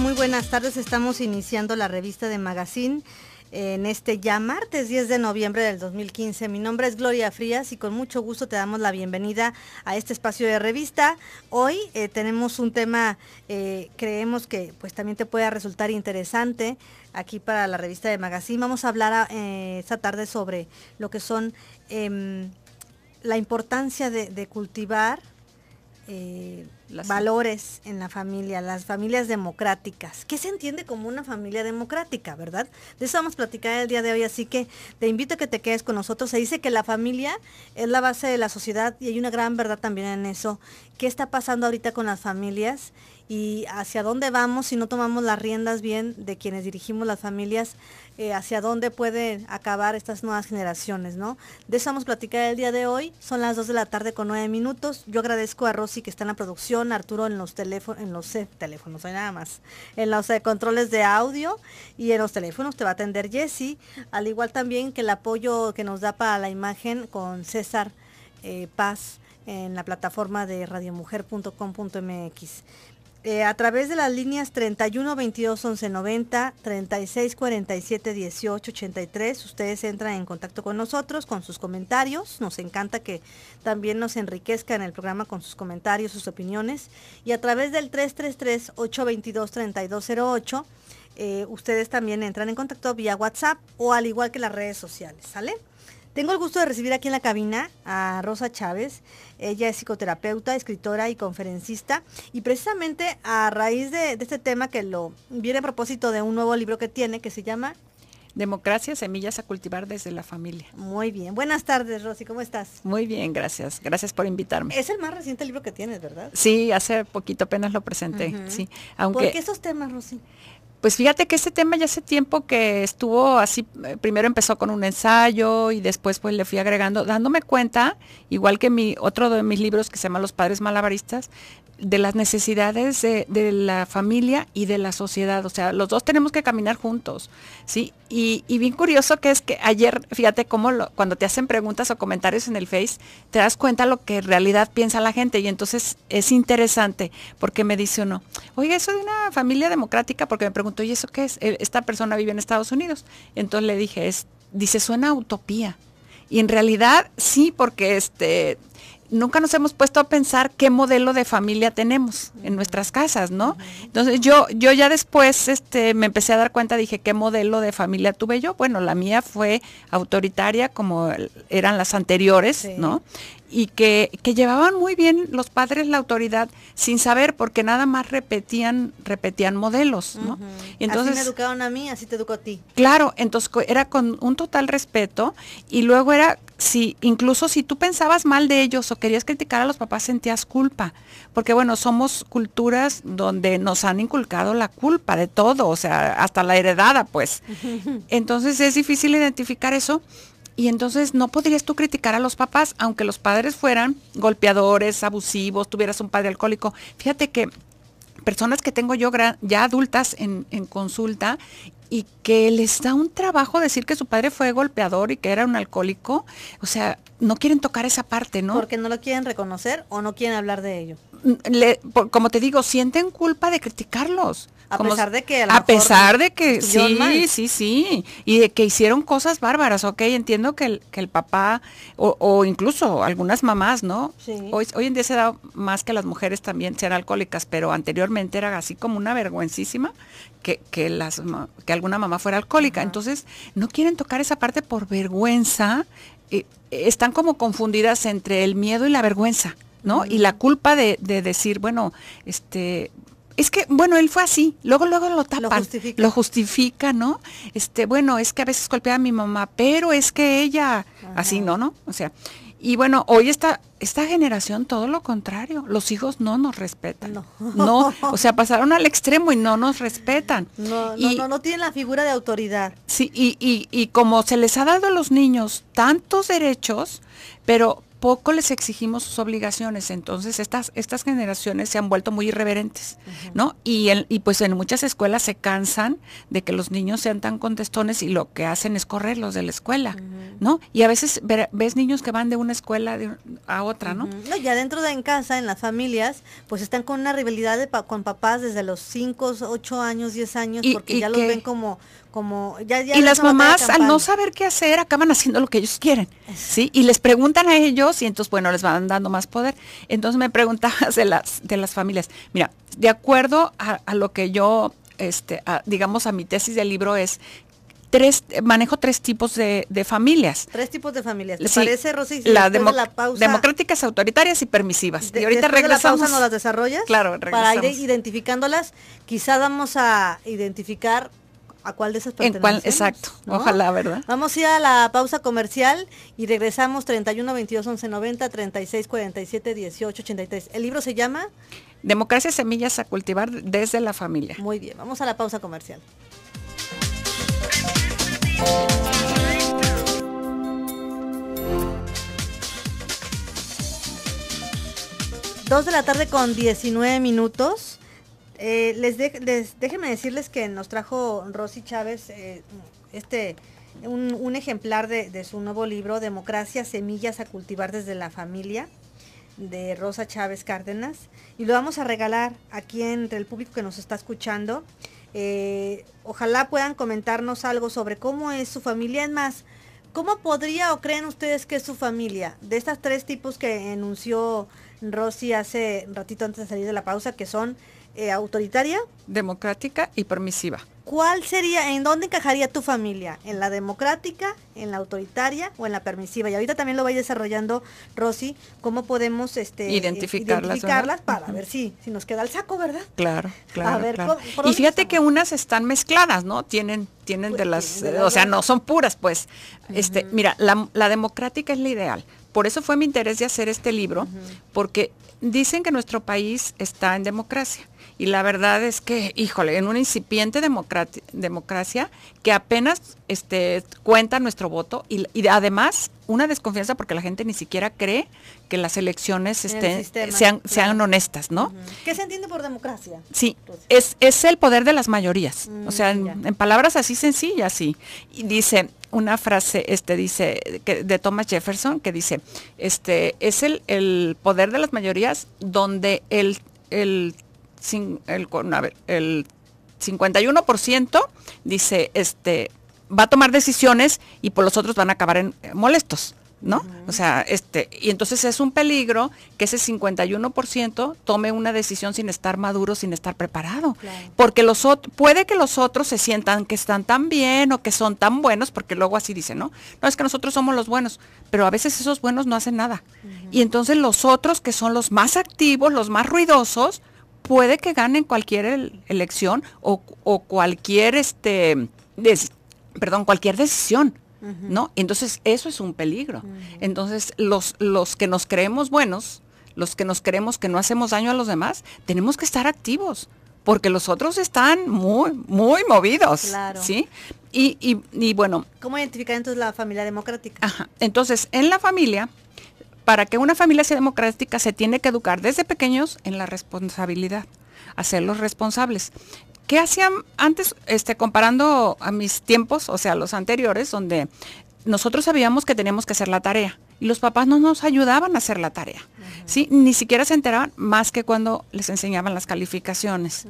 Muy buenas tardes. Estamos iniciando la revista de Magazine eh, en este ya martes 10 de noviembre del 2015. Mi nombre es Gloria Frías y con mucho gusto te damos la bienvenida a este espacio de revista. Hoy eh, tenemos un tema, eh, creemos que pues también te pueda resultar interesante aquí para la revista de Magazine. Vamos a hablar esta tarde sobre lo que son em, la importancia de cultivar valores en la familia, las familias democráticas. ¿Qué se entiende como una familia democrática, verdad? De eso vamos a platicar el día de hoy, así que te invito a que te quedes con nosotros. Se dice que la familia es la base de la sociedad y hay una gran verdad también en eso. ¿Qué está pasando ahorita con las familias y hacia dónde vamos si no tomamos las riendas bien de quienes dirigimos las familias? Eh, ¿Hacia dónde pueden acabar estas nuevas generaciones, no? De eso vamos a platicar el día de hoy. Son las 2 de la tarde con 9 minutos. Yo agradezco a Rosy que está en la producción Arturo, en los teléfonos, en los eh, teléfonos, nada más, en los eh, controles de audio y en los teléfonos te va a atender Jesse, al igual también que el apoyo que nos da para la imagen con César eh, Paz en la plataforma de radiomujer.com.mx. Eh, a través de las líneas 31 22 11 90, 36 47 Ustedes entran en contacto con nosotros con sus comentarios. Nos encanta que también nos enriquezcan el programa con sus comentarios, sus opiniones. Y a través del 333 822 3208, ustedes también entran en contacto vía WhatsApp o al igual que las redes sociales. ¿Sale? Tengo el gusto de recibir aquí en la cabina a Rosa Chávez. Ella es psicoterapeuta, escritora y conferencista. Y precisamente a raíz de, este tema que lo viene a propósito de un nuevo libro que tiene que se llama Democracia, semillas a cultivar desde la familia. Muy bien. Buenas tardes, Rosy. ¿Cómo estás? Muy bien, gracias. Gracias por invitarme. Es el más reciente libro que tienes, ¿verdad? Sí, hace poquito apenas lo presenté. Sí. Aunque, ¿Por qué esos temas, Rosy? Pues fíjate que ese tema ya hace tiempo que estuvo así, primero empezó con un ensayo y después pues le fui agregando, dándome cuenta, igual que mi otro de mis libros que se llama Los Padres Malabaristas, de las necesidades de, de, la familia y de la sociedad. O sea, los dos tenemos que caminar juntos, ¿sí? Y, bien curioso que es que ayer, fíjate cómo lo, cuando te hacen preguntas o comentarios en el Face, te das cuenta lo que en realidad piensa la gente. Y entonces es interesante porque me dice uno, oiga eso de una familia democrática, porque me preguntó, ¿y eso qué es? Eh, esta persona vive en Estados Unidos. Entonces le dije, es, dice, suena utopía. Y en realidad sí, porque este nunca nos hemos puesto a pensar qué modelo de familia tenemos en nuestras casas, ¿no? Entonces yo, yo ya después este, me empecé a dar cuenta, dije, ¿qué modelo de familia tuve yo? Bueno, la mía fue autoritaria como eran las anteriores, ¿no? y que, que, llevaban muy bien los padres la autoridad sin saber, porque nada más repetían, repetían modelos, ¿no? y entonces, así me educaron a mí, así te educó a ti. Claro, entonces era con un total respeto y luego era si incluso si tú pensabas mal de ellos o querías criticar a los papás sentías culpa, porque bueno, somos culturas donde nos han inculcado la culpa de todo, o sea, hasta la heredada, pues. Entonces es difícil identificar eso y entonces no podrías tú criticar a los papás aunque los padres fueran golpeadores, abusivos, tuvieras un padre alcohólico. Fíjate que personas que tengo yo ya adultas en, en consulta y que les da un trabajo decir que su padre fue golpeador y que era un alcohólico. O sea, no quieren tocar esa parte, ¿no? Porque no lo quieren reconocer o no quieren hablar de ello como te digo, sienten culpa de criticarlos. A pesar de que... A, a pesar de que... Sí, sí, sí. Y de que hicieron cosas bárbaras, ok. Entiendo que el, papá, o, incluso algunas mamás, ¿no? Hoy, en día se da más que las mujeres también sean alcohólicas, pero anteriormente era así como una vergüencísima que, alguna mamá fuera alcohólica. Entonces, no quieren tocar esa parte por vergüenza. Eh, están como confundidas entre el miedo y la vergüenza. ¿no? Y la culpa de, decir, bueno, este, es que, bueno, él fue así, luego, luego lo tapa lo justifica. ¿no? Este, bueno, es que a veces golpea a mi mamá, pero es que ella, así, ¿no? ¿No? O sea, y bueno, hoy esta, esta generación todo lo contrario, los hijos no nos respetan. No. no o sea, pasaron al extremo y no nos respetan. No, no, no, no, tienen la figura de autoridad. Sí, y, y como se les ha dado a los niños tantos derechos, pero poco les exigimos sus obligaciones. Entonces, estas, estas generaciones se han vuelto muy irreverentes, ¿no? Y, el y pues en muchas escuelas se cansan de que los niños sean tan contestones y lo que hacen es correrlos de la escuela, ¿no? Y a veces ves niños que van de una escuela a otra, ¿no? ¿no? Ya dentro de en casa, en las familias, pues están con una rivalidad con papás desde los 5, 8 años, 10 años, porque ya los ven como ya, y las mamás al no saber qué hacer acaban haciendo lo que ellos quieren, sí, y les preguntan a ellos y entonces bueno les van dando más poder. Entonces me preguntabas de las de las familias. Mira, de acuerdo a, lo que yo este, digamos a mi tesis del libro es Tres, manejo tres tipos de, familias. Tres tipos de familias. ¿Te parece, Rosy? la, democráticas, autoritarias y permisivas. y ahorita regresamos. De la pausa las desarrollas. Claro, regresamos. Para ir identificándolas, quizá vamos a identificar a cuál de esas pertenecemos. Exacto, ojalá, ¿verdad? Vamos a ir a la pausa comercial y regresamos 31 22 11 90 36 47 18 83. El libro se llama Democracia semillas a cultivar desde la familia. Muy bien, vamos a la pausa comercial. Dos de la tarde con 19 minutos. Eh, les, déjenme decirles que nos trajo Rosy Chávez eh, este un, ejemplar de, su nuevo libro Democracia semillas a cultivar desde la familia de Rosa Chávez Cárdenas y lo vamos a regalar aquí entre el público que nos está escuchando. Eh, ojalá puedan comentarnos algo sobre cómo es su familia, es más, cómo podría o creen ustedes que es su familia de estos tres tipos que enunció Rosy hace ratito antes de salir de la pausa, que son eh, autoritaria. Democrática y permisiva. ¿Cuál sería, en dónde encajaría tu familia? ¿En la democrática, en la autoritaria o en la permisiva? Y ahorita también lo vais desarrollando Rosy, cómo podemos este, identificarlas, para ver si, si nos queda el saco, ¿verdad? Claro, claro. y fíjate que unas están mezcladas, ¿no? Tienen, tienen pues de eh, las, o sea, no son puras, pues. Este, mira, la, la democrática es la ideal, por eso fue mi interés de hacer este libro, porque dicen que nuestro país está en democracia. Y la verdad es que, híjole, en una incipiente democracia que apenas este, cuenta nuestro voto y, además una desconfianza porque la gente ni siquiera cree que las elecciones sean, sean honestas, ¿no? ¿Qué se entiende por democracia? Sí, pues, es, el poder de las mayorías. o mm, sea, en, palabras así sencillas, sí. Y dice, una frase, este dice, de Thomas Jefferson, que dice, este, es el, poder de las mayorías donde el, el, el, 51% dice, este, va a tomar decisiones y por los otros van a acabar en, eh, molestos. ¿no? O sea, este, y entonces es un peligro que ese 51% tome una decisión sin estar maduro, sin estar preparado. Porque los puede que los otros se sientan que están tan bien o que son tan buenos, porque luego así dicen, ¿no? No es que nosotros somos los buenos, pero a veces esos buenos no hacen nada. Y entonces los otros que son los más activos, los más ruidosos, puede que ganen cualquier elección o, cualquier este perdón, cualquier decisión. ¿no? Entonces, eso es un peligro. Entonces, los, los que nos creemos buenos, los que nos creemos que no hacemos daño a los demás, tenemos que estar activos, porque los otros están muy, muy movidos, ¿sí? Y, y, bueno. ¿Cómo identificar entonces la familia democrática? Entonces, en la familia, para que una familia sea democrática, se tiene que educar desde pequeños en la responsabilidad hacerlos responsables. ¿Qué hacían antes, este, comparando a mis tiempos, o sea, los anteriores, donde nosotros sabíamos que teníamos que hacer la tarea y los papás no nos ayudaban a hacer la tarea, ¿sí? Ni siquiera se enteraban más que cuando les enseñaban las calificaciones.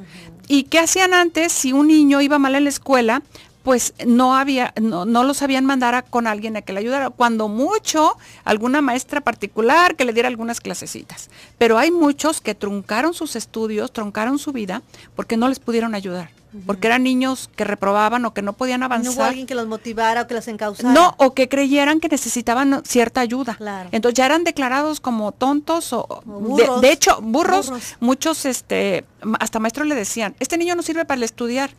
¿Y qué hacían antes si un niño iba mal en la escuela? pues no había, no, lo sabían mandar a, con alguien a que le ayudara, cuando mucho alguna maestra particular que le diera algunas clasecitas. Pero hay muchos que truncaron sus estudios, truncaron su vida porque no les pudieron ayudar porque eran niños que reprobaban o que no podían avanzar. No hubo alguien que los motivara o que los encausara. No, o que creyeran que necesitaban cierta ayuda. Entonces ya eran declarados como tontos o, de, hecho burros, muchos este hasta maestros le decían, este niño no sirve para el estudiar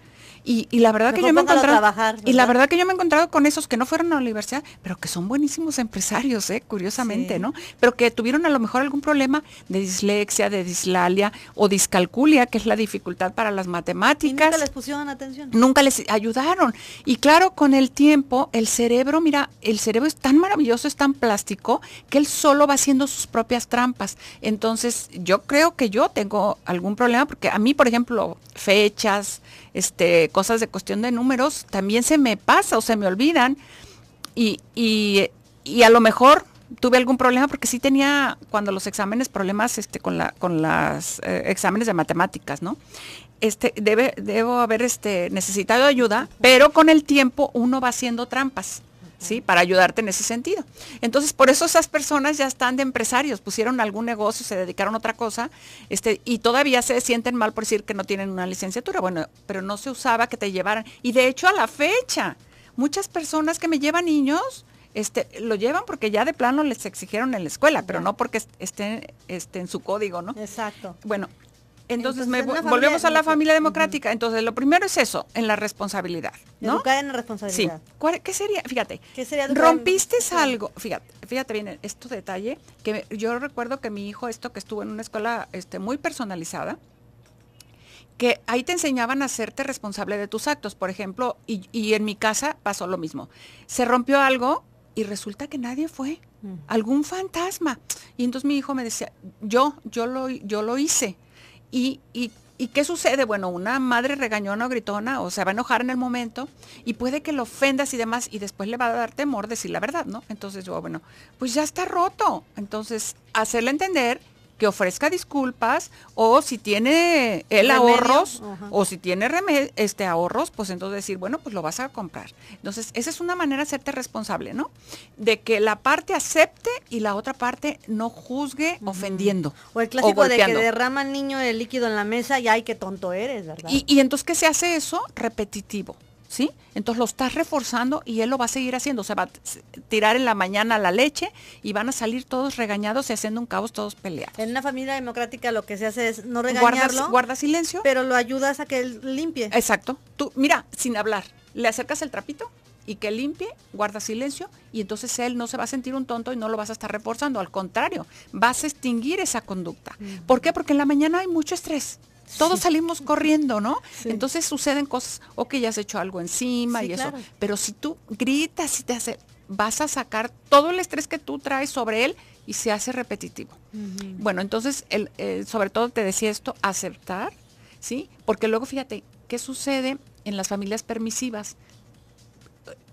y, la verdad que yo me he encontrado y la verdad que yo me he con esos que no fueron a la universidad, pero que son buenísimos empresarios, ¿eh? curiosamente, ¿no? Pero que tuvieron a lo mejor algún problema de dislexia, de dislalia o discalculia, que es la dificultad para las matemáticas. nunca les pusieron atención. Nunca les ayudaron. Y claro, con el tiempo, el cerebro, mira, el cerebro es tan maravilloso, es tan plástico, que él solo va haciendo sus propias trampas. Entonces, yo creo que yo tengo algún problema, porque a mí, por ejemplo, fechas, este, cosas de cuestión de números también se me pasa o se me olvidan. Y, y, a lo mejor tuve algún problema porque sí tenía cuando los exámenes problemas este, con, la, con las eh, exámenes de matemáticas, ¿no? Este, debe, debo haber este, necesitado ayuda, pero con el tiempo uno va haciendo trampas. ¿sí? Para ayudarte en ese sentido. Entonces, por eso esas personas ya están de empresarios, pusieron algún negocio, se dedicaron a otra cosa, este, y todavía se sienten mal por decir que no tienen una licenciatura. Bueno, pero no se usaba que te llevaran. Y de hecho, a la fecha, muchas personas que me llevan niños, este, lo llevan porque ya de plano les exigieron en la escuela, pero no porque esté este, en su código, ¿no? Exacto. Bueno, entonces, volvemos a la familia democrática. Entonces, lo primero es eso, en la responsabilidad. ¿no? Educar en la responsabilidad. Sí. ¿Qué sería? Fíjate, ¿Qué sería rompiste algo, fíjate, fíjate bien, esto detalle, que yo recuerdo que mi hijo, esto que estuvo en una escuela este, muy personalizada, que ahí te enseñaban a hacerte responsable de tus actos, por ejemplo, y, y en mi casa pasó lo mismo. Se rompió algo y resulta que nadie fue, algún fantasma. Y entonces mi hijo me decía, yo, yo lo, yo lo hice. Y, y, qué sucede? Bueno, una madre regañona o gritona o se va a enojar en el momento y puede que lo ofendas y demás y después le va a dar temor decir la verdad, ¿no? Entonces yo, bueno, pues ya está roto. Entonces, hacerle entender que ofrezca disculpas o si tiene el ahorros o si tiene este ahorros, pues entonces decir, bueno, pues lo vas a comprar. Entonces, esa es una manera de hacerte responsable, ¿no? De que la parte acepte y la otra parte no juzgue ofendiendo. O el clásico de que derrama el niño el líquido en la mesa y ay, qué tonto eres, ¿verdad? Y, y entonces, ¿qué se hace eso? Repetitivo. ¿sí? Entonces lo estás reforzando y él lo va a seguir haciendo. se va a tirar en la mañana la leche y van a salir todos regañados y haciendo un caos, todos peleados. En una familia democrática lo que se hace es no regañarlo. guarda silencio. Pero lo ayudas a que él limpie. Exacto. Tú, mira, sin hablar, le acercas el trapito y que limpie, guarda silencio y entonces él no se va a sentir un tonto y no lo vas a estar reforzando. Al contrario, vas a extinguir esa conducta. ¿Por qué? Porque en la mañana hay mucho estrés todos salimos corriendo, ¿no? Entonces suceden cosas, o que ya has hecho algo encima y eso, pero si tú gritas y te hace, vas a sacar todo el estrés que tú traes sobre él y se hace repetitivo. Bueno, entonces, eh, sobre todo te decía esto, aceptar, ¿sí? Porque luego fíjate, ¿qué sucede en las familias permisivas?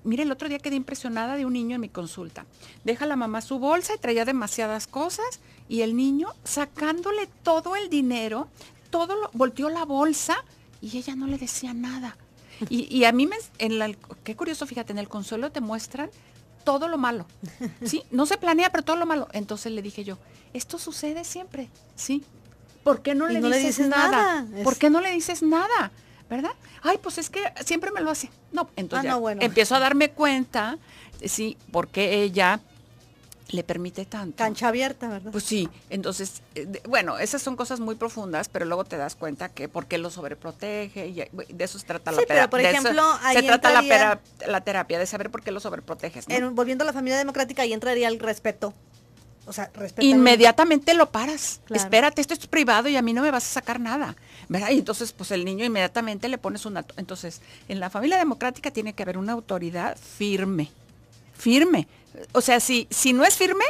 Mira, el otro día quedé impresionada de un niño en mi consulta. Deja la mamá su bolsa y traía demasiadas cosas y el niño sacándole todo el dinero todo, lo, volteó la bolsa y ella no le decía nada. Y, a mí me, en qué curioso, fíjate, en el consuelo te muestran todo lo malo, ¿sí? No se planea, pero todo lo malo. Entonces le dije yo, esto sucede siempre, ¿sí? ¿Por qué no, le, dices nada? porque ¿Por qué no le dices nada? ¿Verdad? Ay, pues es que siempre me lo hace. No, entonces ah, empiezo a darme cuenta, sí, porque ella le permite tanto. Cancha abierta, ¿verdad? Pues sí, entonces, eh, bueno, esas son cosas muy profundas, pero luego te das cuenta que por qué lo sobreprotege, y de eso se trata la terapia. se trata la, terapia, de saber por qué lo sobreproteges. volviendo a la familia democrática, ahí entraría el respeto. O sea, inmediatamente lo paras. Espérate, esto es privado y a mí no me vas a sacar nada. ¿Verdad? Y entonces, pues el niño inmediatamente le pones una... Entonces, en la familia democrática tiene que haber una autoridad firme, firme, o sea, si, si no es firme,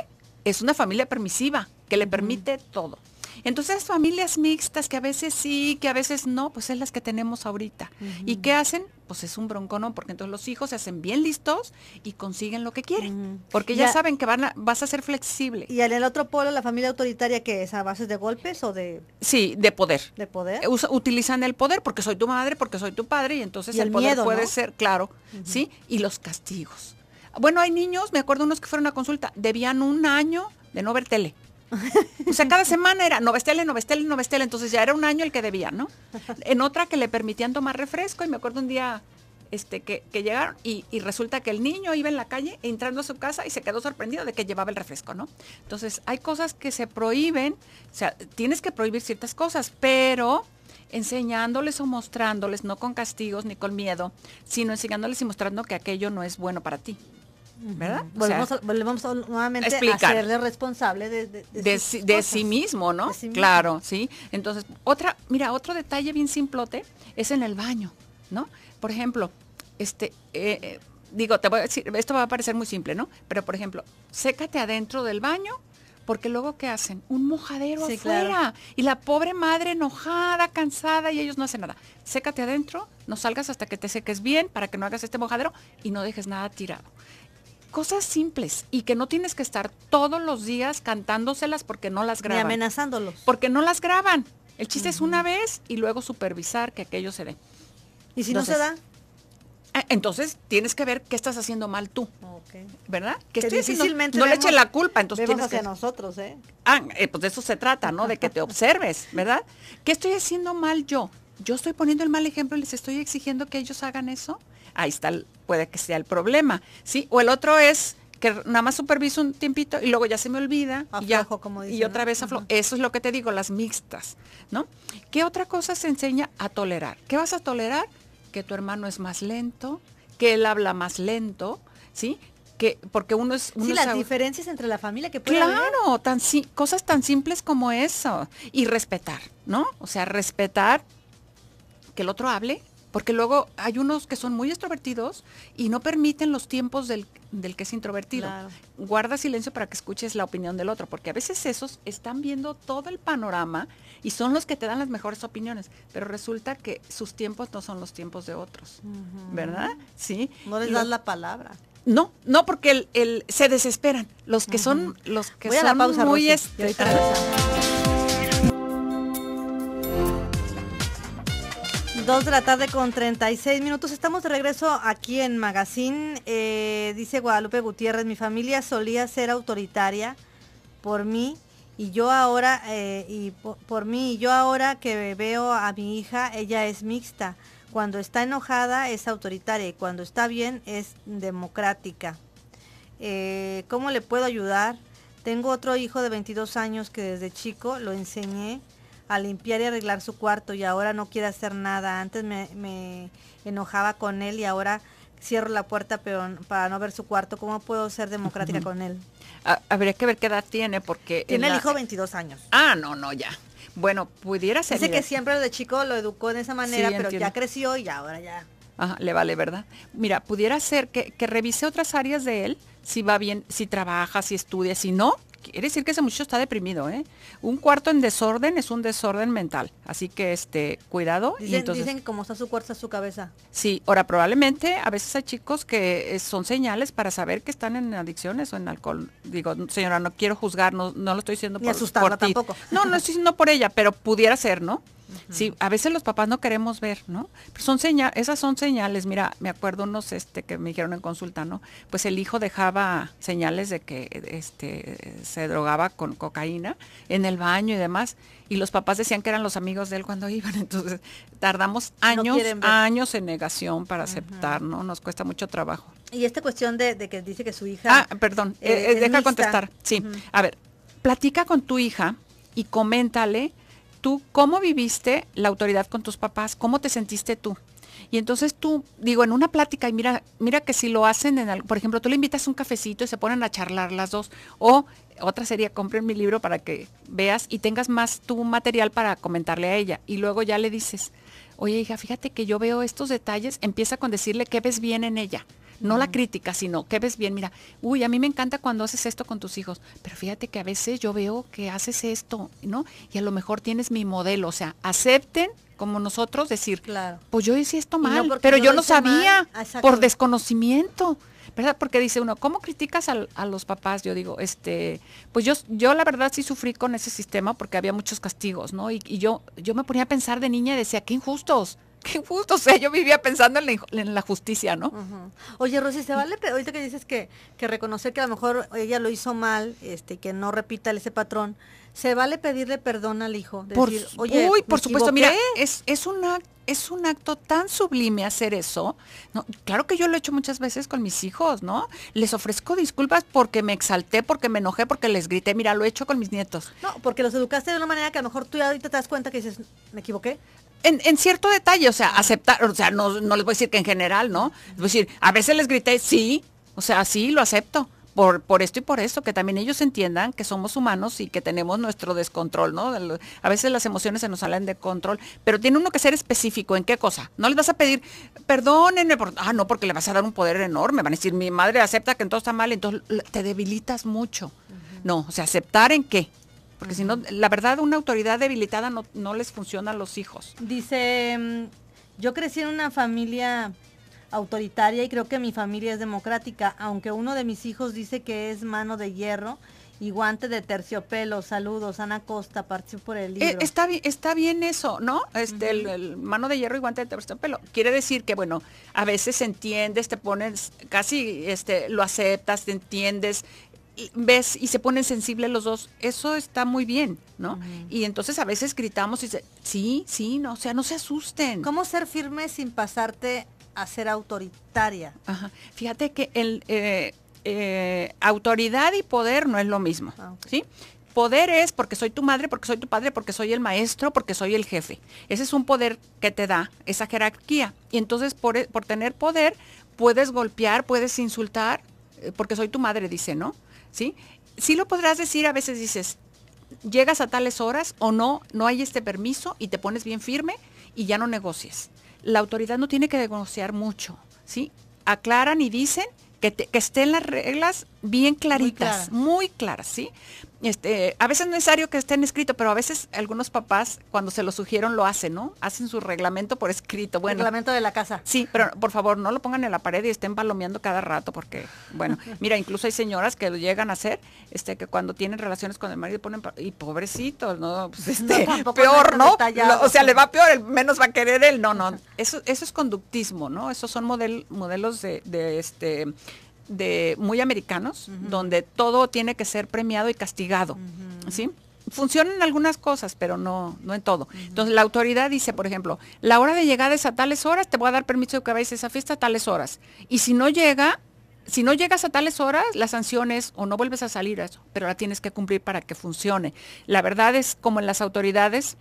es una familia permisiva, que le permite todo. Entonces, familias mixtas que a veces sí, que a veces no, pues es las que tenemos ahorita. ¿Y qué hacen? Pues es un bronconón, porque entonces los hijos se hacen bien listos y consiguen lo que quieren, porque ya, saben que van a, vas a ser flexible. ¿Y en el otro polo, la familia autoritaria, que es a base de golpes o de...? Sí, de poder. ¿De poder? Eh, utilizan el poder porque soy tu madre, porque soy tu padre, y entonces el, poder puede ser, claro, ¿sí? Y los castigos. Bueno, hay niños, me acuerdo unos que fueron a consulta, debían un año de no ver tele. o sea, cada semana era no ves tele, no ves tele, no ves tele. Entonces ya era un año el que debía, ¿no? En otra que le permitían tomar refresco y me acuerdo un día este, que, llegaron y, y, resulta que el niño iba en la calle entrando a su casa y se quedó sorprendido de que llevaba el refresco, ¿no? Entonces hay cosas que se prohíben, o sea, tienes que prohibir ciertas cosas, pero enseñándoles o mostrándoles, no con castigos ni con miedo, sino enseñándoles y mostrando que aquello no es bueno para ti. ¿verdad? nuevamente a hacerle responsable de, sí mismo, ¿no? Claro, sí. Entonces, otra, mira, otro detalle bien simplote es en el baño, ¿no? Por ejemplo, este, eh, eh, digo, te voy a decir, esto va a parecer muy simple, ¿no? Pero, por ejemplo, sécate adentro del baño porque luego ¿qué hacen? Un mojadero afuera. Y la pobre madre enojada, cansada, y ellos no hacen nada. Sécate adentro, no salgas hasta que te seques bien para que no hagas este mojadero y no dejes nada tirado cosas simples y que no tienes que estar todos los días cantándoselas porque no las graban. Y amenazándolos. Porque no las graban. El chiste es una vez y luego supervisar que aquello se dé. ¿Y si no se da? Ah, entonces tienes que ver qué estás haciendo mal tú, ¿verdad? Que, difícilmente no le eche la culpa, entonces vemos que nosotros, ¿eh? Ah, eh, pues de eso se trata, ¿no? De que te observes, ¿verdad? ¿Qué estoy haciendo mal yo? Yo estoy poniendo el mal ejemplo y les estoy exigiendo que ellos hagan eso ahí está, puede que sea el problema, ¿sí? O el otro es que nada más superviso un tiempito y luego ya se me olvida y, como dice. y otra vez aflojo. Eso es lo que te digo, las mixtas, ¿no? ¿Qué otra cosa se enseña a tolerar? ¿Qué vas a tolerar? Que tu hermano es más lento, que él habla más lento, ¿sí? Que, porque uno es... sí, las diferencias entre la familia que puede Claro, cosas tan simples como eso. Y respetar, ¿no? O sea, respetar que el otro hable, porque luego hay unos que son muy extrovertidos y no permiten los tiempos del, que es introvertido. Guarda silencio para que escuches la opinión del otro, porque a veces esos están viendo todo el panorama y son los que te dan las mejores opiniones, pero resulta que sus tiempos no son los tiempos de otros, ¿verdad? Sí. No les das la palabra. No, no, porque el, se desesperan. Los que son, los que son muy extrovertidos. Dos de la tarde con 36 minutos. Estamos de regreso aquí en Magazine. Eh, dice Guadalupe Gutiérrez, mi familia solía ser autoritaria por mí y yo ahora, eh, y por, mí, yo ahora que veo a mi hija, ella es mixta. Cuando está enojada es autoritaria y cuando está bien es democrática. Eh, ¿Cómo le puedo ayudar? Tengo otro hijo de 22 años que desde chico lo enseñé a limpiar y arreglar su cuarto y ahora no quiere hacer nada. Antes me, enojaba con él y ahora cierro la puerta pero para no ver su cuarto. ¿Cómo puedo ser democrática con él? A, ah, habría que ver qué edad tiene porque... Tiene el hijo 22 años. Ah, no, no, ya. Bueno, pudiera ser. Dice que siempre de chico lo educó de esa manera, pero ya creció y ahora ya. Ajá, le vale, ¿verdad? Mira, pudiera ser que revise otras áreas de él, si va bien, si trabaja, si estudia, si no, quiere decir que ese muchacho está deprimido, ¿eh? Un cuarto en desorden es un desorden mental. Así que, este, cuidado. Dicen, y entonces, dicen que como está su cuarto, está su cabeza. Sí, ahora probablemente a veces hay chicos que eh, son señales para saber que están en adicciones o en alcohol. Digo, señora, no quiero juzgar, no, lo estoy diciendo por, ti. tampoco. No, no estoy diciendo por ella, pero pudiera ser, ¿no? Sí, a veces los papás no queremos ver, ¿no? Pero son esas son señales. Mira, me acuerdo unos este, que me dijeron en consulta, ¿no? Pues el hijo dejaba señales de que este, se drogaba con cocaína en el baño y demás. Y los papás decían que eran los amigos de él cuando iban. Entonces, tardamos años, años en negación para aceptar, ¿no? Nos cuesta mucho trabajo. Y esta cuestión de, que dice que su hija... Ah, perdón, eh, eh, eh, deja contestar. Sí, a ver, platica con tu hija y coméntale tú cómo viviste la autoridad con tus papás, cómo te sentiste tú. Y entonces tú, digo, en una plática, y mira, mira que si lo hacen, en por ejemplo, tú le invitas un cafecito y se ponen a charlar las dos, o otra sería, compren mi libro para que veas y tengas más tu material para comentarle a ella. Y luego ya le dices, oye hija, fíjate que yo veo estos detalles, empieza con decirle qué ves bien en ella. No la crítica, sino que ves bien, mira, uy, a mí me encanta cuando haces esto con tus hijos, pero fíjate que a veces yo veo que haces esto, ¿no? Y a lo mejor tienes mi modelo, o sea, acepten como nosotros decir, claro. pues yo hice esto mal, pero yo, no sabía por desconocimiento. ¿verdad? Porque dice uno, ¿cómo criticas a, los papás? Yo digo, este, pues yo, yo la verdad sí sufrí con ese sistema porque había muchos castigos, ¿no? Y, yo, yo me ponía a pensar de niña y decía, qué injustos qué justo, o sea, yo vivía pensando en la, justicia, ¿no? Oye, Rosy, ¿se vale, ahorita que dices que, que reconocer que a lo mejor ella lo hizo mal, este, que no repita ese patrón, ¿se vale pedirle perdón al hijo? Decir, Oye, uy, por supuesto, mira, es, es, una, es un acto tan sublime hacer eso. No, claro que yo lo he hecho muchas veces con mis hijos, ¿no? Les ofrezco disculpas porque me exalté, porque me enojé, porque les grité. Mira, lo he hecho con mis nietos. No, porque los educaste de una manera que a lo mejor tú ahorita te das cuenta que dices, me equivoqué. En, cierto detalle, o sea, aceptar, o sea, no, no, les voy a decir que en general, ¿no? Les voy a decir, a veces les grité, sí, o sea, sí, lo acepto. Por, por esto y por esto, que también ellos entiendan que somos humanos y que tenemos nuestro descontrol, ¿no? A veces las emociones se nos salen de control, pero tiene uno que ser específico en qué cosa. No les vas a pedir, perdónenme, ah, no, porque le vas a dar un poder enorme. Van a decir, mi madre acepta que en todo está mal, entonces te debilitas mucho. No, o sea, aceptar en qué, porque si no, la verdad, una autoridad debilitada no, les funciona a los hijos. Dice, mm, yo crecí en una familia autoritaria y creo que mi familia es democrática, aunque uno de mis hijos dice que es mano de hierro y guante de terciopelo. Saludos, Ana Costa, partió por el eh, libro. está, está bien eso, ¿no? Este, mano de hierro y guante de terciopelo. Quiere decir que, bueno, a veces entiendes, te pones, casi este, lo aceptas, te entiendes, ves y se ponen sensibles los dos, eso está muy bien, ¿no? Y entonces a veces gritamos y dicen, sí, sí, no, o sea, no se asusten. ¿Cómo ser firme sin pasarte a ser autoritaria? Ajá. Fíjate que el eh, eh, autoridad y poder no es lo mismo, ah, ¿sí? Poder es porque soy tu madre, porque soy tu padre, porque soy el maestro, porque soy el jefe. Ese es un poder que te da esa jerarquía. Y entonces por tener poder puedes golpear, puedes insultar, eh, porque soy tu madre, dice, ¿no? ¿sí? lo podrás decir, a veces dices, llegas a tales horas o no, no hay este permiso y te pones bien firme y ya no negocias. La autoridad no tiene que negociar mucho, ¿sí? Aclaran y dicen que, estén las reglas bien claritas, muy, muy claras, ¿sí? Este, a veces es necesario que estén escrito, pero a veces algunos papás cuando se lo sugieron lo hacen, ¿no? Hacen su reglamento por escrito. Bueno, reglamento de la casa. Sí, pero por favor no lo pongan en la pared y estén palomeando cada rato porque, bueno, mira, incluso hay señoras que lo llegan a hacer, este, que cuando tienen relaciones con el marido ponen y pobrecito, pues, este, no, peor, ¿no? o sea, le va peor, menos va a querer él. No, no. Eso, eso es conductismo, ¿no? Esos son model, modelos de, de este de muy americanos, donde todo tiene que ser premiado y castigado, Funcionan algunas cosas, pero no, no en todo. Entonces, la autoridad dice, por ejemplo, la hora de llegada es a tales horas, te voy a dar permiso de que vayas a esa fiesta a tales horas. Y si no llega, si no llegas a tales horas, la sanción es o no vuelves a salir, pero la tienes que cumplir para que funcione. La verdad es como en las autoridades,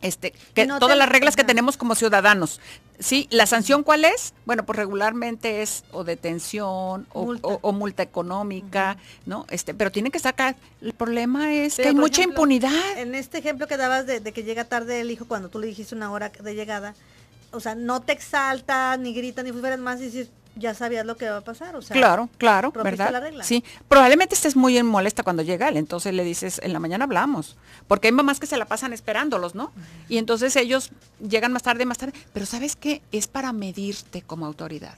este, que todas las reglas que tenemos como ciudadanos. Sí, la sanción cuál es? Bueno, pues regularmente es o detención o multa, económica, ¿no? Este, pero tiene que sacar. El problema es que hay mucha impunidad. En este ejemplo que dabas de, que llega tarde el hijo cuando tú le dijiste una hora de llegada, o sea, no te exalta, ni grita, ni fueras más, y dices, ya sabías lo que iba a pasar, o sea, claro, claro, ¿verdad? Sí, probablemente estés muy molesta cuando llega él, entonces le dices, en la mañana hablamos, porque hay mamás que se la pasan esperándolos, ¿no? Y entonces ellos llegan más tarde, más tarde, pero ¿sabes qué? Es para medirte como autoridad.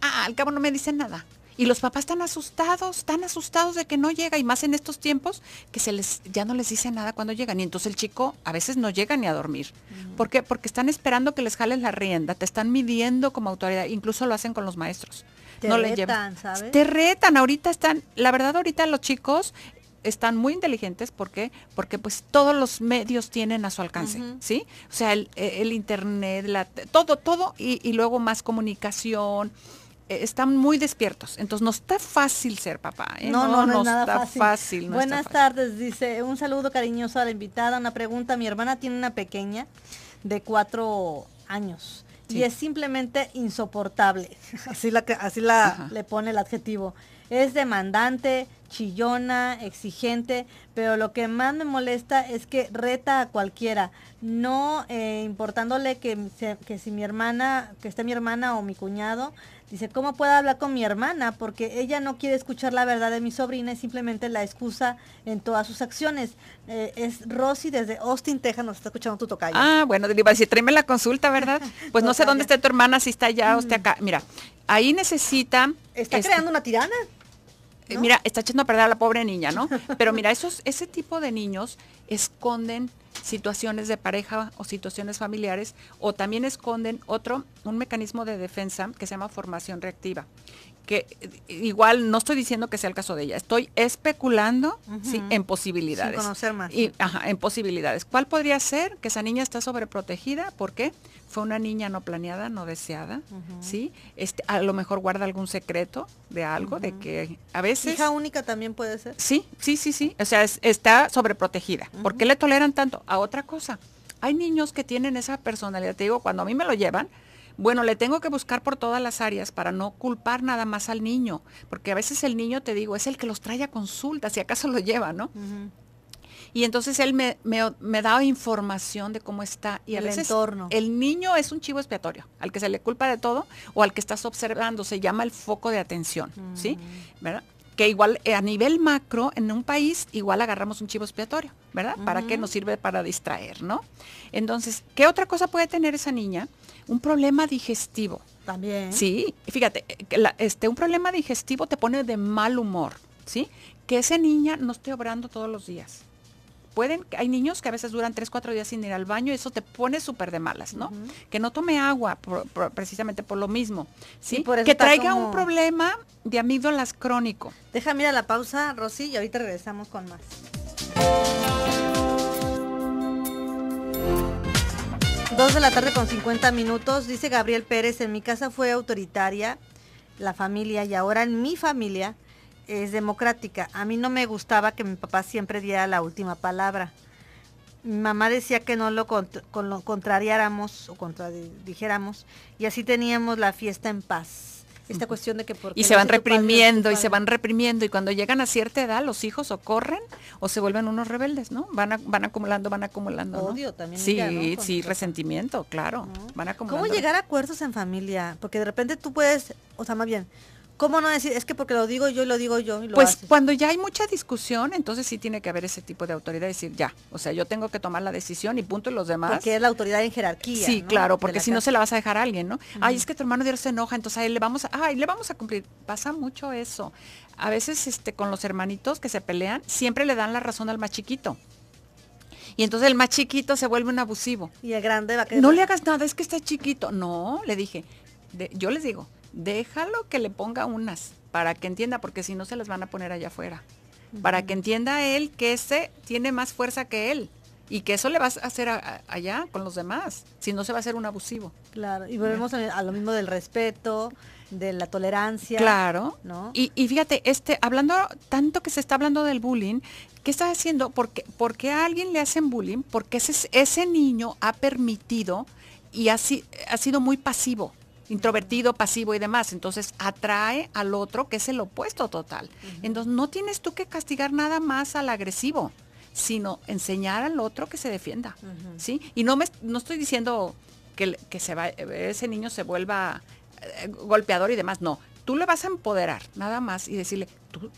Ah, al cabo no me dicen nada. Y los papás están asustados, tan asustados de que no llega, y más en estos tiempos que se les, ya no les dice nada cuando llegan. Y entonces el chico a veces no llega ni a dormir. Mm. ¿Por qué? Porque están esperando que les jales la rienda, te están midiendo como autoridad, incluso lo hacen con los maestros. Te no retan, le llevan. ¿sabes? Te retan, ahorita están, la verdad ahorita los chicos están muy inteligentes ¿Por qué? porque pues todos los medios tienen a su alcance sí o sea el, internet todo todo y, y, luego más comunicación eh, están muy despiertos. Entonces no está fácil ser papá. ¿eh? No, no, no, nada está fácil. Buenas tardes, dice. Un saludo cariñoso a la invitada. Una pregunta. Mi hermana tiene una pequeña de cuatro años. Y es simplemente insoportable. Así la así la le pone el adjetivo. Es demandante, chillona, exigente, pero lo que más me molesta es que reta a cualquiera, no eh, importándole que, que si mi hermana, que esté mi hermana o mi cuñado, Dice, ¿cómo puedo hablar con mi hermana? Porque ella no quiere escuchar la verdad de mi sobrina es simplemente la excusa en todas sus acciones. Eh, es Rosy desde Austin, Texas, nos está escuchando tu tocayo. Ah, bueno, le iba a decir, tráeme la consulta, ¿verdad? Pues no sé dónde está tu hermana, si está allá o está mm. acá. Mira, ahí necesita... Está este, creando una tirana. Eh, mira, está echando a perder a la pobre niña, ¿no? Pero mira, esos, ese tipo de niños esconden situaciones de pareja o situaciones familiares o también esconden otro, un mecanismo de defensa que se llama formación reactiva que igual no estoy diciendo que sea el caso de ella, estoy especulando en posibilidades. conocer más. Y, en posibilidades. ¿Cuál podría ser que esa niña está sobreprotegida? ¿Por qué? Fue una niña no planeada, no deseada, ¿sí? Este, a lo mejor guarda algún secreto de algo, de que a veces... Hija única también puede ser. Sí, sí, sí, sí. O sea, está sobreprotegida. ¿Por qué le toleran tanto? A otra cosa. Hay niños que tienen esa personalidad. Te digo, cuando a mí me lo llevan, bueno, le tengo que buscar por todas las áreas para no culpar nada más al niño, porque a veces el niño, te digo, es el que los trae a consulta, si acaso lo lleva, ¿no? Y entonces él me, me, da información de cómo está. Y el entorno. el niño es un chivo expiatorio, al que se le culpa de todo o al que estás observando, se llama el foco de atención, ¿sí? ¿Verdad? Que igual eh, a nivel macro, en un país, igual agarramos un chivo expiatorio, ¿verdad? ¿Para qué nos sirve para distraer, no? Entonces, ¿qué otra cosa puede tener esa niña? un problema digestivo. También. Sí, fíjate, este, un problema digestivo te pone de mal humor, ¿sí? Que esa niña no esté obrando todos los días. Pueden, hay niños que a veces duran 3, 4 días sin ir al baño eso te pone súper de malas, ¿no? Que no tome agua precisamente por lo mismo. Sí, que traiga un problema de amígdalas crónico. Deja, mira la pausa, Rosy, y ahorita regresamos con más. Dos de la tarde con 50 minutos. Dice Gabriel Pérez, en mi casa fue autoritaria la familia y ahora en mi familia es democrática. A mí no me gustaba que mi papá siempre diera la última palabra. Mi mamá decía que no lo, lo contrariáramos o contradijéramos y así teníamos la fiesta en paz. Esta cuestión de que y se van reprimiendo y se van reprimiendo y cuando llegan a cierta edad los hijos o corren o se vuelven unos rebeldes, ¿no? Van van acumulando, van acumulando. Odio también. Sí, sí, resentimiento, claro. Van ¿Cómo llegar a acuerdos en familia? Porque de repente tú puedes, o sea, más bien, ¿Cómo no decir? Es que porque lo digo yo y lo digo yo. pues cuando ya hay mucha discusión, entonces sí tiene que haber ese tipo de autoridad, decir ya, o sea, yo tengo que tomar la decisión y punto y los demás. Porque es la autoridad en jerarquía. Sí, claro, porque si no se la vas a dejar a alguien, ¿no? Ay, es que tu hermano Dios se enoja, entonces ahí le vamos a, ay, le vamos a cumplir. Pasa mucho eso. A veces este, con los hermanitos que se pelean, siempre le dan la razón al más chiquito. Y entonces el más chiquito se vuelve un abusivo. Y el grande va a quedar? No le hagas nada, es que está chiquito. No, le dije, yo les digo, déjalo que le ponga unas para que entienda, porque si no se las van a poner allá afuera. Para que entienda él que ese tiene más fuerza que él y que eso le vas a hacer allá con los demás, si no se va a hacer un abusivo. Claro, y volvemos a, lo mismo del respeto, de la tolerancia. Claro. ¿no? Y, fíjate, este, hablando tanto que se está hablando del bullying, ¿qué estás haciendo? ¿Por qué, a alguien le hacen bullying? Porque ese, niño ha permitido y ha sido muy pasivo introvertido, pasivo y demás. Entonces atrae al otro que es el opuesto total. Entonces no tienes tú que castigar nada más al agresivo, sino enseñar al otro que se defienda. ¿sí? Y no, me, no estoy diciendo que, se va, ese niño se vuelva eh, golpeador y demás, no, tú le vas a empoderar, nada más, y decirle,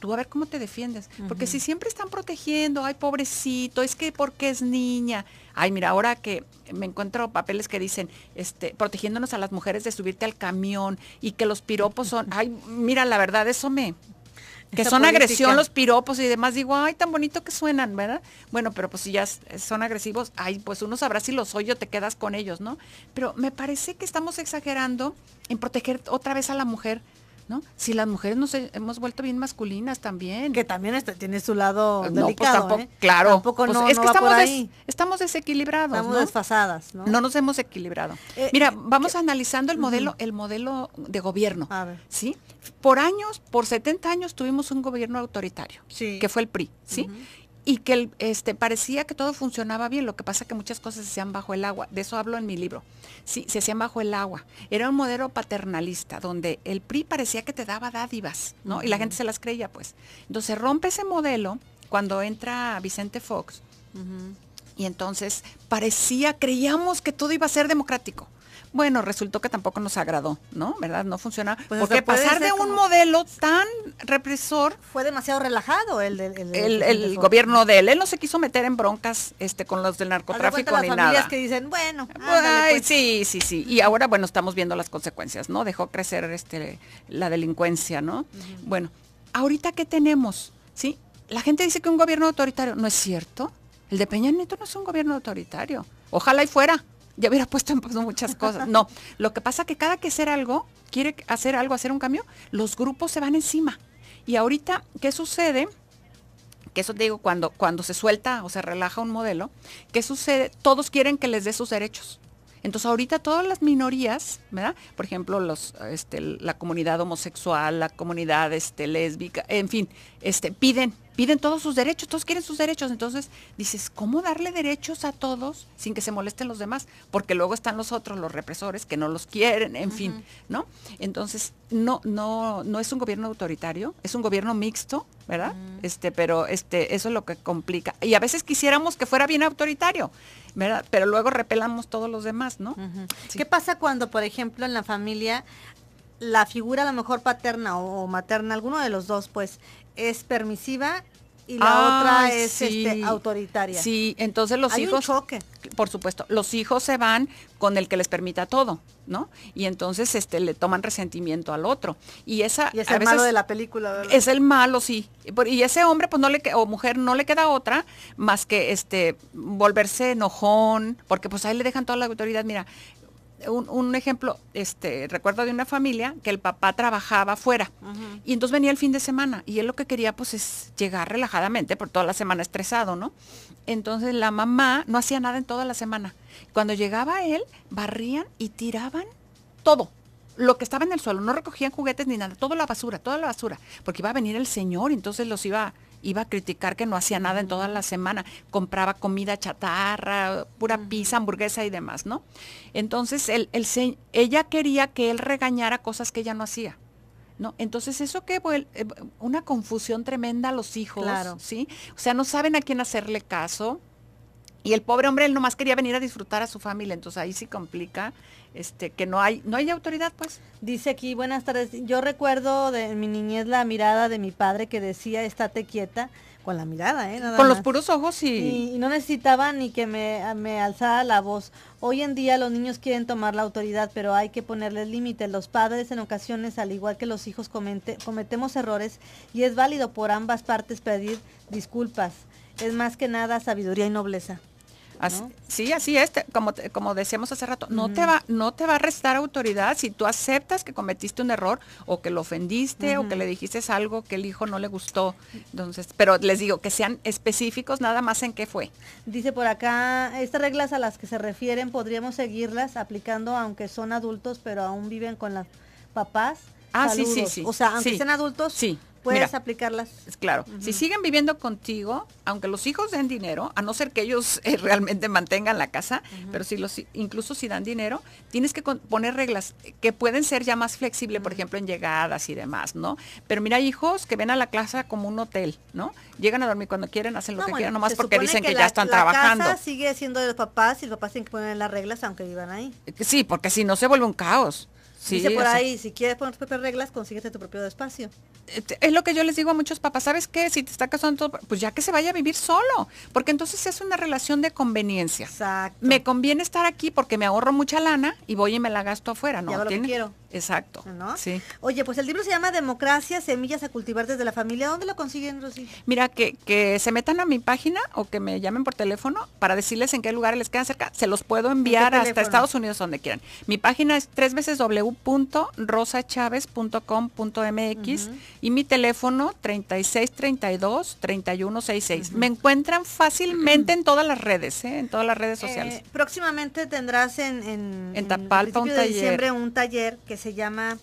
tú, a ver cómo te defiendes. Porque si siempre están protegiendo, ay, pobrecito, es que porque es niña. Ay, mira, ahora que me encuentro papeles que dicen, este, protegiéndonos a las mujeres de subirte al camión y que los piropos son, ay, mira, la verdad, eso me, que son agresión los piropos y demás. Digo, ay, tan bonito que suenan, ¿verdad? Bueno, pero pues si ya son agresivos, ay, pues uno sabrá si los soy yo, te quedas con ellos, ¿no? Pero me parece que estamos exagerando en proteger otra vez a la mujer si las mujeres nos hemos vuelto bien masculinas también. Que también tiene su lado pues delicado, ¿eh? Claro. Tampoco pues es que estamos, estamos desequilibrados, estamos ¿no? desfasadas, ¿no? nos hemos equilibrado. Eh, Mira, vamos analizando el modelo, el modelo de gobierno, ¿sí? Por años, por 70 años tuvimos un gobierno autoritario, sí. que fue el PRI, ¿sí? y que este, parecía que todo funcionaba bien, lo que pasa que muchas cosas se hacían bajo el agua, de eso hablo en mi libro, sí, se hacían bajo el agua, era un modelo paternalista donde el PRI parecía que te daba dádivas, ¿no? Y la gente se las creía pues. Entonces rompe ese modelo cuando entra Vicente Fox y entonces parecía, creíamos que todo iba a ser democrático bueno, resultó que tampoco nos agradó, ¿no? ¿Verdad? No funciona. Pues porque pasar de un modelo tan represor... Fue demasiado relajado el del... El, gobierno de él, él no se quiso meter en broncas este, con los del narcotráfico de ni las familias que dicen, bueno... Pues". Sí, sí, sí. Y ahora, bueno, estamos viendo las consecuencias, ¿no? Dejó crecer este, la delincuencia, ¿no? Bueno, ahorita, ¿qué tenemos? ¿Sí? La gente dice que un gobierno autoritario, ¿no es cierto? El de Peña Nieto no es un gobierno autoritario. Ojalá y fuera ya hubiera puesto en paso muchas cosas. No, lo que pasa que cada que hacer algo, quiere hacer algo, hacer un cambio, los grupos se van encima. Y ahorita, ¿qué sucede? Que eso te digo, cuando, cuando se suelta o se relaja un modelo, ¿qué sucede? Todos quieren que les dé sus derechos. Entonces ahorita todas las minorías, ¿verdad? Por ejemplo, los, este, la comunidad homosexual, la comunidad este, lésbica, en fin, este, piden piden todos sus derechos, todos quieren sus derechos. Entonces dices, ¿cómo darle derechos a todos sin que se molesten los demás? Porque luego están los otros, los represores, que no los quieren, en fin, ¿no? Entonces, no, no, no es un gobierno autoritario, es un gobierno mixto, ¿verdad? Este, pero este, eso es lo que complica. Y a veces quisiéramos que fuera bien autoritario, ¿verdad? Pero luego repelamos todos los demás, ¿no? ¿Qué pasa cuando, por ejemplo, en la familia la figura a lo mejor paterna o, materna, alguno de los dos, pues, es permisiva y la otra es este, autoritaria. Sí, entonces los hijos. Por supuesto, los hijos se van con el que les permita todo, ¿no? Y entonces este, le toman resentimiento al otro. Y esa. es el malo de la película, Es el malo, sí. Y ese hombre, pues no le o mujer no le queda otra más que este volverse enojón, porque pues ahí le dejan toda la autoridad. Mira, un, ejemplo, este, recuerdo de una familia que el papá trabajaba fuera y entonces venía el fin de semana y él lo que quería pues es llegar relajadamente por toda la semana estresado, ¿no? Entonces la mamá no hacía nada en toda la semana. Cuando llegaba él, barrían y tiraban todo, lo que estaba en el suelo, no recogían juguetes ni nada, toda la basura, toda la basura, porque iba a venir el señor, y entonces los iba iba a criticar que no hacía nada en toda la semana, compraba comida chatarra, pura pizza, hamburguesa y demás, ¿no? Entonces ella quería que él regañara cosas que ella no hacía. ¿No? Entonces eso que eh, una confusión tremenda a los hijos, ¿sí? O sea, no saben a quién hacerle caso, y el pobre hombre, él nomás quería venir a disfrutar a su familia, entonces ahí sí complica este, que no hay, no hay autoridad, pues. Dice aquí, buenas tardes, yo recuerdo de mi niñez la mirada de mi padre que decía, estate quieta, con la mirada, ¿eh? con los puros ojos y... y... no necesitaba ni que me, me, alzara la voz. Hoy en día los niños quieren tomar la autoridad, pero hay que ponerles límites. Los padres en ocasiones, al igual que los hijos, cometemos errores y es válido por ambas partes pedir disculpas. Es más que nada sabiduría y nobleza. Sí, así es, como, como decíamos hace rato, no, te va, no te va a restar autoridad si tú aceptas que cometiste un error o que lo ofendiste o que le dijiste algo que el hijo no le gustó. Entonces, pero les digo que sean específicos nada más en qué fue. Dice por acá, estas reglas a las que se refieren podríamos seguirlas aplicando aunque son adultos, pero aún viven con las papás. Ah, sí, sí, sí. O sea, aunque sí. sean adultos, sí Puedes aplicarlas. Claro. Si siguen viviendo contigo, aunque los hijos den dinero, a no ser que ellos eh, realmente mantengan la casa, pero si los incluso si dan dinero, tienes que poner reglas que pueden ser ya más flexibles, por ejemplo, en llegadas y demás, ¿no? Pero mira, hay hijos que ven a la casa como un hotel, ¿no? Llegan a dormir cuando quieren, hacen lo que quieran, nomás porque dicen que, ya están la trabajando. Casa sigue siendo de los papás y los papás tienen que poner las reglas aunque vivan ahí. Eh, sí, porque si no se vuelve un caos. Sí, por ahí, si quieres poner tus propias reglas, consíguete tu propio espacio es lo que yo les digo a muchos papás, ¿sabes qué? Si te está casando, pues ya que se vaya a vivir solo, porque entonces es una relación de conveniencia. Exacto. Me conviene estar aquí porque me ahorro mucha lana y voy y me la gasto afuera, ¿no? Ya lo quiero. Exacto. Sí. Oye, pues el libro se llama Democracia, semillas a cultivar desde la familia. ¿Dónde lo consiguen, Rosy? Mira, que, que se metan a mi página o que me llamen por teléfono para decirles en qué lugar les quedan cerca. Se los puedo enviar hasta Estados Unidos donde quieran. Mi página es tres veces www.rosachaves.com.mx y mi teléfono 3632 3166. Me encuentran fácilmente en todas las redes, ¿eh? en todas las redes eh, sociales. próximamente tendrás en en, un taller. De diciembre un taller que se llama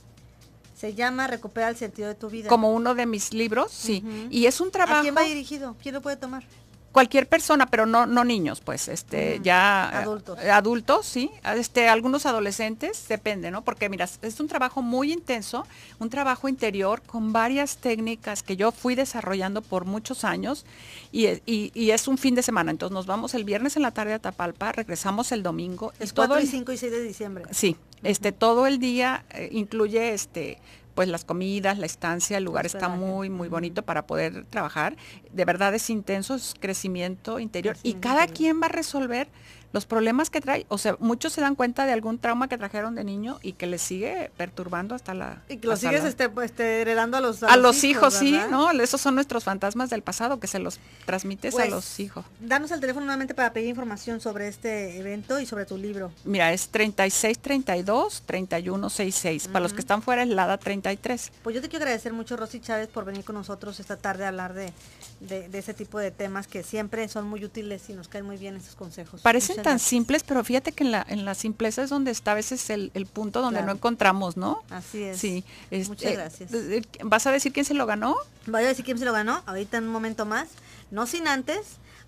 se llama Recupera el sentido de tu vida. Como uno de mis libros, sí. Y es un trabajo. ¿A quién va dirigido? ¿Quién lo puede tomar? Cualquier persona, pero no, no niños, pues, este, ya. Adultos. Eh, adultos, sí. Este, algunos adolescentes, depende, ¿no? Porque miras, es un trabajo muy intenso, un trabajo interior con varias técnicas que yo fui desarrollando por muchos años y, y, y es un fin de semana. Entonces nos vamos el viernes en la tarde a Tapalpa, regresamos el domingo. Es 4 todo y 5 y 6 de diciembre. Sí, este todo el día eh, incluye este pues las comidas, la estancia, el lugar está muy, muy bonito para poder trabajar. De verdad es intenso, es crecimiento interior. y cada quien va a resolver los problemas que trae, o sea, muchos se dan cuenta de algún trauma que trajeron de niño y que les sigue perturbando hasta la... Y que lo sigues este, pues, este, heredando a los... A, los, hijos, sí, ¿no? Esos son nuestros fantasmas del pasado que se los transmites a pues, los hijos. Danos el teléfono nuevamente para pedir información sobre este evento y sobre tu libro. Mira, es 3632-3166. Para los que están fuera es la 33. Pues yo te quiero agradecer mucho, Rosy Chávez, por venir con nosotros esta tarde a hablar de, de, de ese tipo de temas que siempre son muy útiles y nos caen muy bien esos consejos tan simples, pero fíjate que en la, simpleza es donde está a veces el, punto donde no encontramos, ¿no? Así es. Sí. es. Este, Muchas gracias. Eh, eh, ¿Vas a decir quién se lo ganó? Voy a decir quién se lo ganó, ahorita en un momento más. No sin antes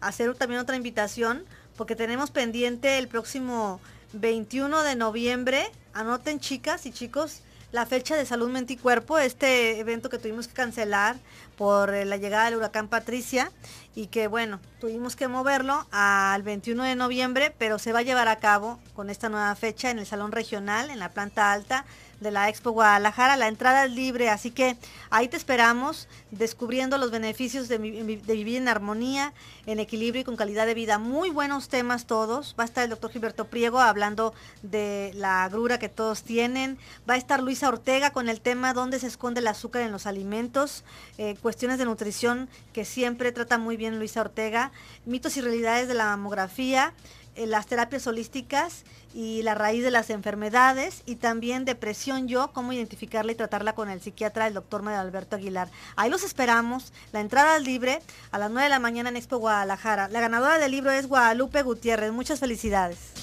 hacer también otra invitación, porque tenemos pendiente el próximo 21 de noviembre. Anoten chicas y chicos, la fecha de salud mente y cuerpo, este evento que tuvimos que cancelar por eh, la llegada del huracán Patricia y que bueno, tuvimos que moverlo al 21 de noviembre, pero se va a llevar a cabo con esta nueva fecha en el Salón Regional, en la planta alta, de la Expo Guadalajara. La entrada es libre, así que ahí te esperamos descubriendo los beneficios de, vivir en armonía, en equilibrio y con calidad de vida. Muy buenos temas todos. Va a estar el doctor Gilberto Priego hablando de la agrura que todos tienen. Va a estar Luisa Ortega con el tema dónde se esconde el azúcar en los alimentos, eh, cuestiones de nutrición que siempre trata muy bien Luisa Ortega, mitos y realidades de la mamografía, eh, las terapias holísticas y la raíz de las enfermedades y también depresión yo, cómo identificarla y tratarla con el psiquiatra, el doctor Manuel Alberto Aguilar. Ahí los esperamos. La entrada al libre a las 9 de la mañana en Expo Guadalajara. La ganadora del libro es Guadalupe Gutiérrez. Muchas felicidades.